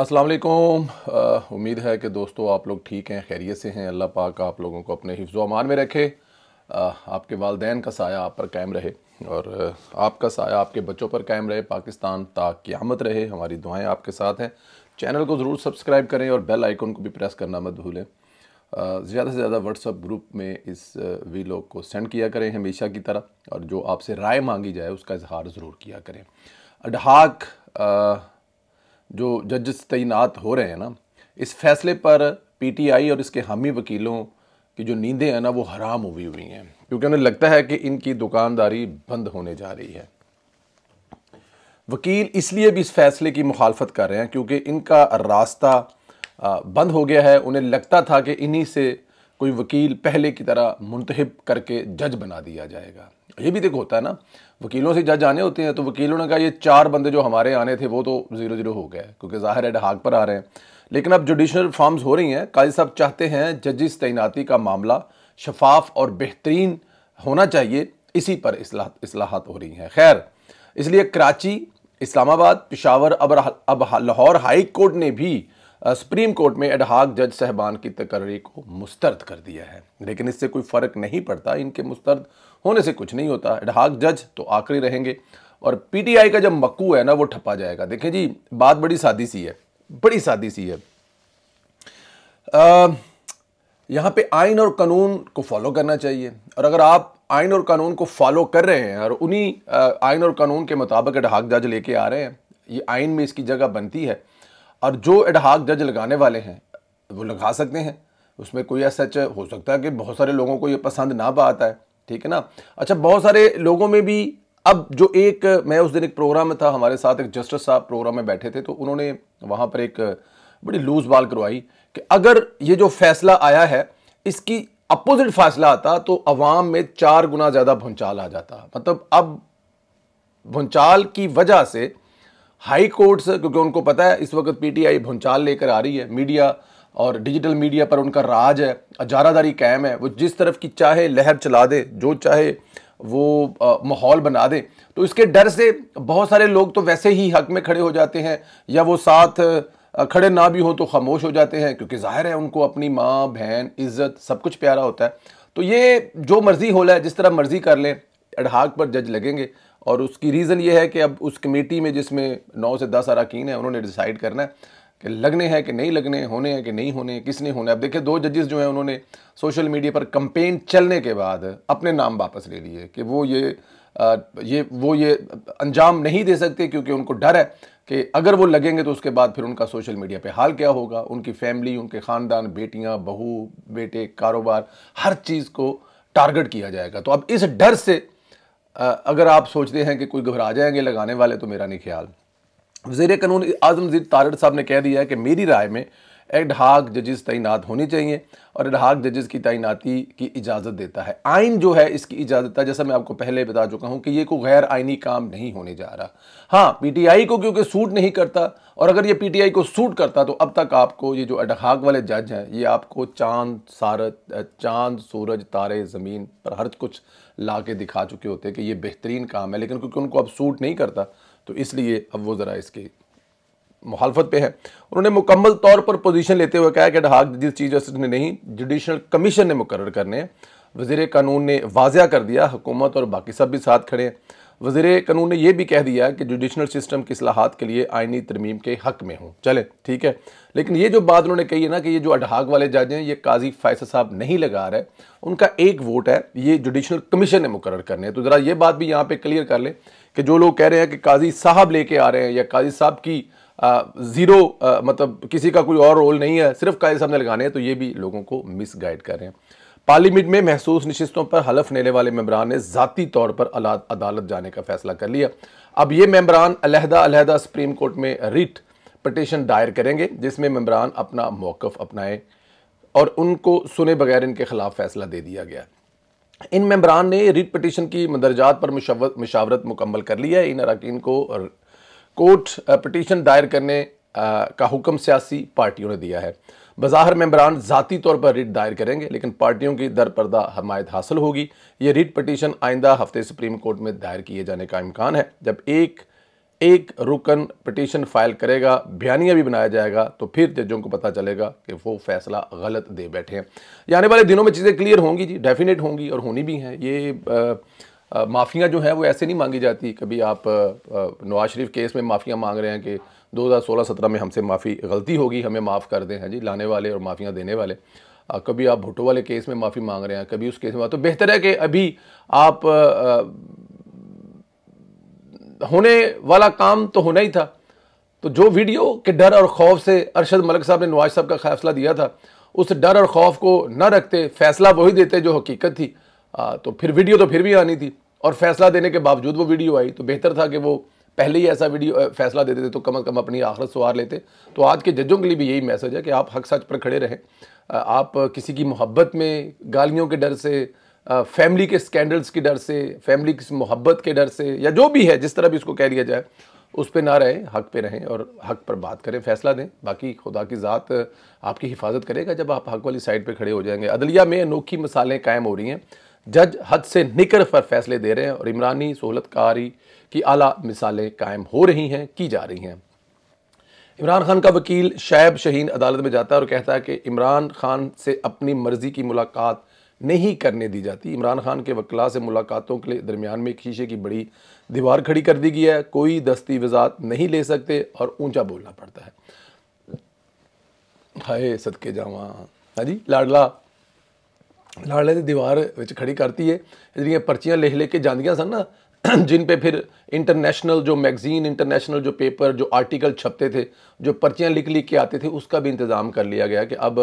अस्सलाम वालेकुम उम्मीद है कि दोस्तों आप लोग ठीक हैं खैरियत से हैं अल्लाह पाक आप लोगों को अपने हिफ्ज़ अमान में रखे आपके वालदेन का साया आप पर कायम रहे और आपका साया आपके बच्चों पर कायम रहे पाकिस्तान की आमद रहे हमारी दुआएं आपके साथ हैं चैनल को ज़रूर सब्सक्राइब करें और बेल आइकन को भी प्रेस करना मत भूलें ज़्यादा से ज़्यादा व्हाट्सअप ग्रुप में इस वीलॉग को सेंड किया करें हमेशा की तरह और जो आपसे राय मांगी जाए उसका इजहार ज़रूर किया करें अडहाक जो जजस तैनात हो रहे हैं ना इस फैसले पर पीटीआई और इसके हामी वकीलों की जो नींदें हैं ना वो हराम हुई हुई हैं क्योंकि उन्हें लगता है कि इनकी दुकानदारी बंद होने जा रही है वकील इसलिए भी इस फैसले की मुखालफत कर रहे हैं क्योंकि इनका रास्ता बंद हो गया है उन्हें लगता था कि इन्हीं से कोई वकील पहले की तरह मुंतब करके जज बना दिया जाएगा ये भी देखो होता है ना वकीलों से जज आने होते हैं तो वकीलों ने कहा ये चार बंदे जो हमारे आने थे वो तो ज़ीरो ज़ीरो हो गए क्योंकि ज़ाहिर है हाक पर आ रहे हैं लेकिन अब जुडिशल फॉर्म्स हो रही हैं काजी साहब चाहते हैं जजिस तैनाती का मामला शफाफ और बेहतरीन होना चाहिए इसी पर असलाहत हो रही हैं खैर इसलिए कराची इस्लामाबाद पिशावर अब अब लाहौर हाई कोर्ट ने भी सुप्रीम कोर्ट में एडहाक जज साहबान की तकर्री को मुस्तरद कर दिया है लेकिन इससे कोई फ़र्क नहीं पड़ता इनके मुस्तरद होने से कुछ नहीं होता एडहाक जज तो आखिरी रहेंगे और पीटीआई का जब मक्कू है ना वो ठप्पा जाएगा देखें जी बात बड़ी सादी सी है बड़ी सादी सी है यहाँ पे आइन और कानून को फॉलो करना चाहिए और अगर आप आइन और कानून को फॉलो कर रहे हैं और उन्हीं आइन और कानून के मुताबिक ढाक जज लेके आ रहे हैं ये आइन में इसकी जगह बनती है और जो एडहाक जज लगाने वाले हैं वो लगा सकते हैं उसमें कोई ऐसा हो सकता है कि बहुत सारे लोगों को ये पसंद ना पाता है ठीक है ना अच्छा बहुत सारे लोगों में भी अब जो एक मैं उस दिन एक प्रोग्राम में था हमारे साथ एक जस्टिस साहब प्रोग्राम में बैठे थे तो उन्होंने वहाँ पर एक बड़ी लूज बाल करवाई कि अगर ये जो फैसला आया है इसकी अपोजिट फैसला आता तो अवाम में चार गुना ज़्यादा भूंचाल आ जाता मतलब अब भूंचाल की वजह से हाई कोर्ट से क्योंकि उनको पता है इस वक्त पीटीआई भुंचाल लेकर आ रही है मीडिया और डिजिटल मीडिया पर उनका राज है अजारादारी कायम है वो जिस तरफ की चाहे लहर चला दे जो चाहे वो माहौल बना दे तो इसके डर से बहुत सारे लोग तो वैसे ही हक में खड़े हो जाते हैं या वो साथ खड़े ना भी हों तो खामोश हो जाते हैं क्योंकि जाहिर है उनको अपनी माँ बहन इज्जत सब कुछ प्यारा होता है तो ये जो मर्ज़ी हो रहा है जिस तरह मर्ज़ी कर लें अड़हाक पर जज लगेंगे और उसकी रीज़न ये है कि अब उस कमेटी में जिसमें नौ से दस अरकान है उन्होंने डिसाइड करना है कि लगने हैं कि नहीं लगने होने हैं कि नहीं होने किसने होने अब देखिए दो जजेस जो हैं उन्होंने सोशल मीडिया पर कंपेन चलने के बाद अपने नाम वापस ले लिए कि वो ये आ, ये वो ये अंजाम नहीं दे सकते क्योंकि उनको डर है कि अगर वो लगेंगे तो उसके बाद फिर उनका सोशल मीडिया पे हाल क्या होगा उनकी फैमिली उनके ख़ानदान बेटियां बहू बेटे कारोबार हर चीज़ को टारगेट किया जाएगा तो अब इस डर से अगर आप सोचते हैं कि कोई घबरा जाएंगे लगाने वाले तो मेरा नहीं ख्याल वजीर कानून आजम जीद तारड़ साहब ने कह दिया है कि मेरी राय में एड हाक जजेस तैनात होने चाहिए और एड हाक जजेस की तैनाती की इजाज़त देता है आइन जो है इसकी इजाज़त है जैसा मैं आपको पहले बता चुका हूँ कि ये कोई गैर आइनी काम नहीं होने जा रहा हाँ पीटीआई को क्योंकि सूट नहीं करता और अगर ये पीटीआई को सूट करता तो अब तक आपको ये जो हाक वाले जज हैं ये आपको चांद सारत चांद सूरज तारे ज़मीन पर हर कुछ ला के दिखा चुके होते कि ये बेहतरीन काम है लेकिन क्योंकि उनको अब सूट नहीं करता तो इसलिए अब वो ज़रा इसकी मुखालफत पे है उन्होंने मुकम्मल तौर पर पोजीशन लेते हुए कहा कि डहाक जिस चीज़ जस्टिस ने नहीं जुडिशल कमीशन ने मुकर करने हैं वजीर कानून ने वाजिया कर दिया हुकूमत और बाकी सब भी साथ खड़े हैं वजीर कानून ने यह भी कह दिया कि जुडिशल सिस्टम की असलाहत के लिए आइनी तरमीम के हक में हों चले ठीक है लेकिन ये जो बात उन्होंने कही है ना कि ये जो अडहाग वाले जज हैं ये काजी फैसल साहब नहीं लगा रहे उनका एक वोट है ये जुडिशल कमीशन ने मुकर करने हैं तो ज़रा ये बात भी यहाँ पर क्लियर कर लें कि जो लोग कह रहे हैं कि काजी साहब लेके आ रहे हैं या काजी साहब की ज़ीरो मतलब किसी का कोई और रोल नहीं है सिर्फ कायदे सामने लगाने हैं तो ये भी लोगों को गाइड कर रहे हैं पार्लियामेंट में महसूस नशस्तों पर हलफ लेने वाले मेम्बरान ने ज़ाती तौर पर अदालत जाने का फैसला कर लिया अब ये मेम्बरान अलहदा सुप्रीम कोर्ट में रिट पटिशन दायर करेंगे जिसमें मम्बरान अपना मौक़ अपनाएं और उनको सुने बगैर इनके खिलाफ फैसला दे दिया गया इन मम्बरान ने रिट पटिशन की मंदरजात पर मशावरत मुकम्मल कर लिया है इन अरकान को कोर्ट पटिशन दायर करने का हुक्म सियासी पार्टियों ने दिया है बज़ाहिर मेंबरान ज़ाती तौर पर रिट दायर करेंगे लेकिन पार्टियों की दरपर्दा हमायत हासिल होगी ये रिट पटिशन आइंदा हफ्ते सुप्रीम कोर्ट में दायर किए जाने का इम्कान है जब एक एक रुकन पटिशन फाइल करेगा बयानिया भी बनाया जाएगा तो फिर जजों को पता चलेगा कि वो फैसला गलत दे बैठे हैं आने वाले दिनों में चीज़ें क्लियर होंगी जी डेफिनेट होंगी और होनी भी हैं ये आ, माफ़ियाँ जो हैं वो ऐसे नहीं मांगी जाती कभी आप नवाज शरीफ केस में माफ़ियाँ मांग रहे हैं कि 2016-17 में हमसे माफ़ी गलती होगी हमें माफ़ कर दें हैं जी लाने वाले और माफ़ियाँ देने वाले कभी आप भुट्टो वाले केस में माफ़ी मांग रहे हैं कभी उस केस में तो बेहतर है कि अभी आप होने वाला काम तो होना ही था तो जो वीडियो के डर और खौफ से अरशद मलिक साहब ने नवाज साहब का फैसला दिया था उस डर और खौफ को न रखते फैसला वही देते जो हकीकत थी आ, तो फिर वीडियो तो फिर भी आनी थी और फैसला देने के बावजूद वो वीडियो आई तो बेहतर था कि वो पहले ही ऐसा वीडियो फैसला देते थे तो कम अज़ कम अपनी आखरत सुवार लेते तो आज के जजों के लिए भी यही मैसेज है कि आप हक सच पर खड़े रहें आप किसी की मोहब्बत में गालियों के डर से फैमिली के स्कैंडल्स के डर से फैमिली की मोहब्बत के डर से या जो भी है जिस तरह भी इसको कह लिया जाए उस पर ना रहें हक पे रहें और हक पर बात करें फैसला दें बाकी खुदा की ज़ात आपकी हिफाजत करेगा जब आप हक वाली साइड पर खड़े हो जाएंगे अदलिया में अनोखी मिसालें कायम हो रही हैं जज हद से निकल पर फैसले दे रहे हैं और इमरानी सहूलतकारी की आला मिसालें कायम हो रही हैं की जा रही हैं इमरान खान का वकील शैब शहीन अदालत में जाता है और कहता है कि इमरान खान से अपनी मर्जी की मुलाकात नहीं करने दी जाती इमरान खान के वकला से मुलाकातों के लिए दरमियान में शीशे की बड़ी दीवार खड़ी कर दी गई है कोई दस्ती वजात नहीं ले सकते और ऊंचा बोलना पड़ता है हाय सदके जावा हाँ जी लाडला लाड़े की दीवार खड़ी करती है ਹੈ ਜਿਹੜੀਆਂ लिख लिख के ਕੇ जिन पे फिर इंटरनेशनल जो मैगज़ीन इंटरनेशनल जो पेपर जो आर्टिकल छपते थे जो पर्चियाँ लिख लिख के आते थे उसका भी इंतज़ाम कर लिया गया कि अब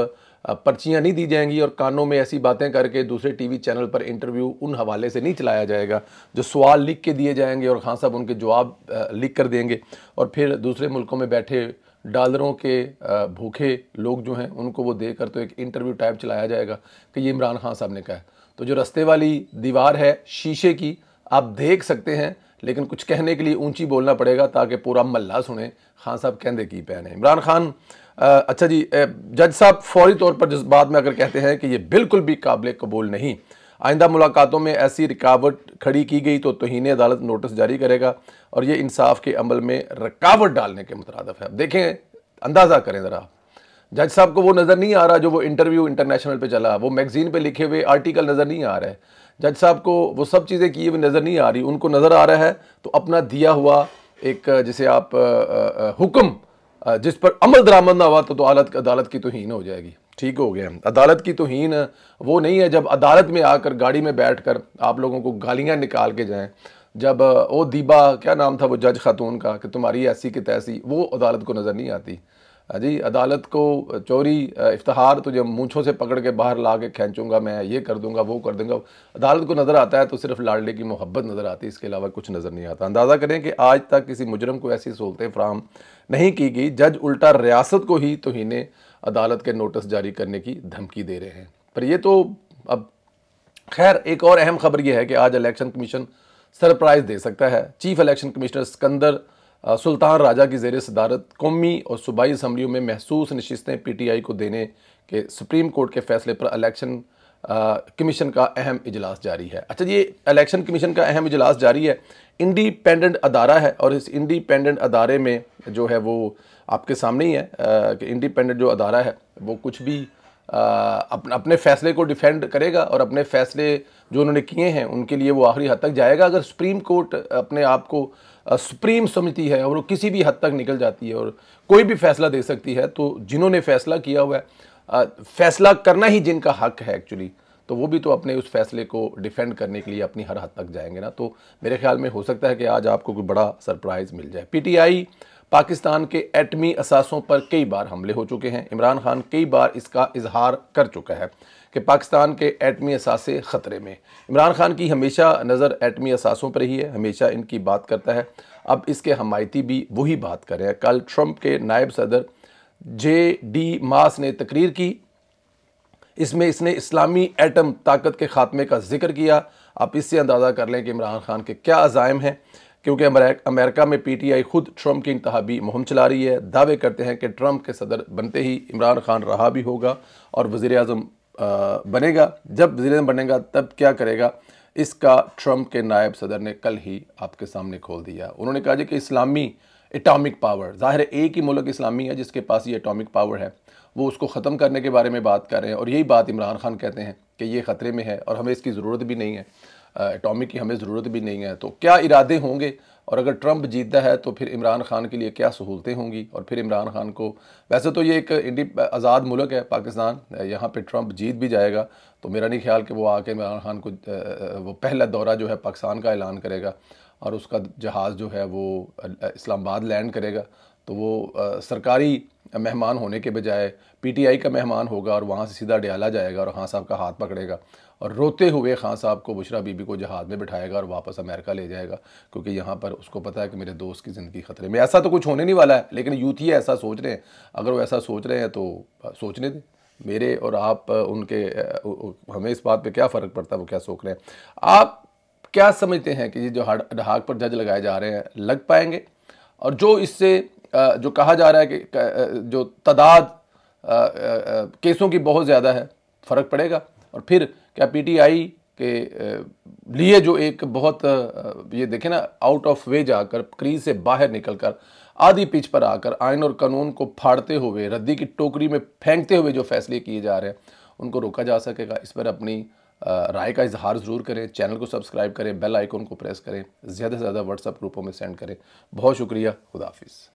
पर्चियाँ नहीं दी जाएंगी और कानों में ऐसी बातें करके दूसरे टीवी चैनल पर इंटरव्यू उन हवाले से नहीं चलाया जाएगा जो सवाल लिख के दिए जाएंगे और खान साहब उनके जवाब लिख कर देंगे और फिर दूसरे मुल्कों में बैठे डॉलरों के भूखे लोग जो हैं उनको वो देकर तो एक इंटरव्यू टाइप चलाया जाएगा कि ये इमरान खान साहब ने कहा तो जो रस्ते वाली दीवार है शीशे की आप देख सकते हैं लेकिन कुछ कहने के लिए ऊंची बोलना पड़ेगा ताकि पूरा मल्ला सुने खान साहब कहते की पैन है इमरान खान अच्छा जी जज साहब फौरी तौर पर जिस बात में अगर कहते हैं कि ये बिल्कुल भी काबिल कबूल नहीं आइंदा मुलाकातों में ऐसी रिकावट खड़ी की गई तो तोहन अदालत नोटिस जारी करेगा और ये इंसाफ के अमल में रुकावट डालने के मुतरदफ है अब देखें अंदाज़ा करें ज़रा जज साहब को वो नज़र नहीं आ रहा जो वो इंटरव्यू इंटरनेशनल पे चला वो मैगज़ीन पे लिखे हुए आर्टिकल नज़र नहीं आ रहे जज साहब को वो सब चीज़ें किए हुई नज़र नहीं आ रही उनको नज़र आ रहा है तो अपना दिया हुआ एक जिसे आप हुक्म जिस पर अमल दरामद ना हुआ तो, तो अदालत की तोहन हो जाएगी ठीक हो गया अदालत की तोहन वो नहीं है जब अदालत में आकर गाड़ी में बैठ कर आप लोगों को गालियाँ निकाल के जाएँ जब ओ दीबा क्या नाम था वो जज खातून का कि तुम्हारी ऐसी कि तैसी वो अदालत को नज़र नहीं आती जी अदालत को चोरी इफ्तार तुझे मूछों से पकड़ के बाहर ला के खींचूंगा मैं ये कर दूंगा वो कर दूंगा अदालत को नज़र आता है तो सिर्फ लाडले की मोहब्बत नज़र आती है इसके अलावा कुछ नज़र नहीं आता अंदाज़ा करें कि आज तक किसी मुजरम को ऐसी सहूलतें फ्राहम नहीं की गई जज उल्टा रियासत को ही तो हीने अदालत के नोटिस जारी करने की धमकी दे रहे हैं पर यह तो अब खैर एक और अहम खबर यह है कि आज इलेक्शन कमीशन सरप्राइज़ दे सकता है chief election commissioner Sikandar Sultan Raja की जेर सदारत कौमी और सूबाई इसम्बलियों में महसूस नशस्तें पी टी आई को देने के सुप्रीम कोर्ट के फैसले पर अलेक्शन कमीशन का अहम इजलास जारी है अच्छा ये अलेक्शन कमीशन का अहम इजलास जारी है इंडिपेंडेंट अदारा है और इस इंडिपेंडेंट अदारे में जो है वो आपके सामने ही है कि इंडिपेंडेंट जो अदारा है वो कुछ भी अपने अपने फैसले को डिफेंड करेगा और अपने फैसले जो उन्होंने किए हैं उनके लिए वो आखिरी हद तक जाएगा अगर सुप्रीम कोर्ट अपने आप को सुप्रीम समिति है और वो किसी भी हद तक निकल जाती है और कोई भी फैसला दे सकती है तो जिन्होंने फैसला किया हुआ है फैसला करना ही जिनका हक है एक्चुअली तो वो भी तो अपने उस फैसले को डिफेंड करने के लिए अपनी हर हद तक जाएंगे ना तो मेरे ख्याल में हो सकता है कि आज आपको कोई बड़ा सरप्राइज़ मिल जाए पीटीआई पाकिस्तान के एटमी असासों पर कई बार हमले हो चुके हैं इमरान खान कई बार इसका इजहार कर चुका है कि पाकिस्तान के एटमी असासे ख़तरे में इमरान खान की हमेशा नज़र एटमी असासों पर ही है हमेशा इनकी बात करता है अब इसके हमायती भी वही बात कर रहे हैं कल ट्रंप के नायब सदर जे डी मास ने तकरीर की इसमें इसने इस्लामी एटम ताकत के खात्मे का जिक्र किया आप इससे अंदाज़ा कर लें कि इमरान खान के क्या अजायम हैं क्योंकि अमेरिका में पीटीआई खुद ट्रंप की इंतबी मुहिम चला रही है दावे करते हैं कि ट्रंप के सदर बनते ही इमरान खान रहा भी होगा और वज़ी अजम बनेगा जब वज़ी अजम बनेगा तब क्या करेगा इसका ट्रंप के नायब सदर ने कल ही आपके सामने खोल दिया उन्होंने कहा कि इस्लामी एटॉमिक पावर ज़ाहिर एक ही मुल्क इस्लामी है जिसके पास ये एटॉमिक पावर है वो उसको ख़त्म करने के बारे में बात कर रहे हैं और यही बात इमरान खान कहते हैं कि ये ख़तरे में है और हमें इसकी ज़रूरत भी नहीं है एटॉमिक की हमें ज़रूरत भी नहीं है तो क्या इरादे होंगे और अगर ट्रंप जीतता है तो फिर इमरान खान के लिए क्या सहूलतें होंगी और फिर इमरान खान को वैसे तो ये एक आज़ाद मुल्क है पाकिस्तान यहाँ पे ट्रंप जीत भी जाएगा तो मेरा नहीं ख्याल कि वो आके इमरान खान को वो पहला दौरा जो है पाकिस्तान का ऐलान करेगा और उसका जहाज़ जो है वो इस्लामाबाद लैंड करेगा तो वो आ, सरकारी मेहमान होने के बजाय पीटीआई का मेहमान होगा और वहाँ से सीधा डयाला जाएगा और खां साहब का हाथ पकड़ेगा और रोते हुए खां साहब को बुशरा बीबी को जहाज़ में बिठाएगा और वापस अमेरिका ले जाएगा क्योंकि यहाँ पर उसको पता है कि मेरे दोस्त की ज़िंदगी ख़तरे में ऐसा तो कुछ होने नहीं वाला है लेकिन यूथ ही ऐसा सोच रहे हैं अगर वो ऐसा सोच रहे हैं तो सोचने दें मेरे और आप उनके हमें इस बात पर क्या फ़र्क पड़ता है वो क्या सोच रहे हैं आप क्या समझते हैं कि ये जो ढहाक पर जज लगाए जा रहे हैं लग पाएंगे और जो इससे जो कहा जा रहा है कि जो तादाद केसों की बहुत ज़्यादा है फ़र्क पड़ेगा और फिर क्या पीटीआई के लिए जो एक बहुत ये देखें ना आउट ऑफ वे जाकर क्रीज से बाहर निकलकर आधी पिच पर आकर आयन और कानून को फाड़ते हुए रद्दी की टोकरी में फेंकते हुए जो फैसले किए जा रहे हैं उनको रोका जा सकेगा इस पर अपनी राय का इजहार ज़रूर करें चैनल को सब्सक्राइब करें बेल आइकॉन को प्रेस करें ज़्यादा से ज़्यादा व्हाट्सअप ग्रुपों में सेंड करें बहुत शुक्रिया खुदाफिज़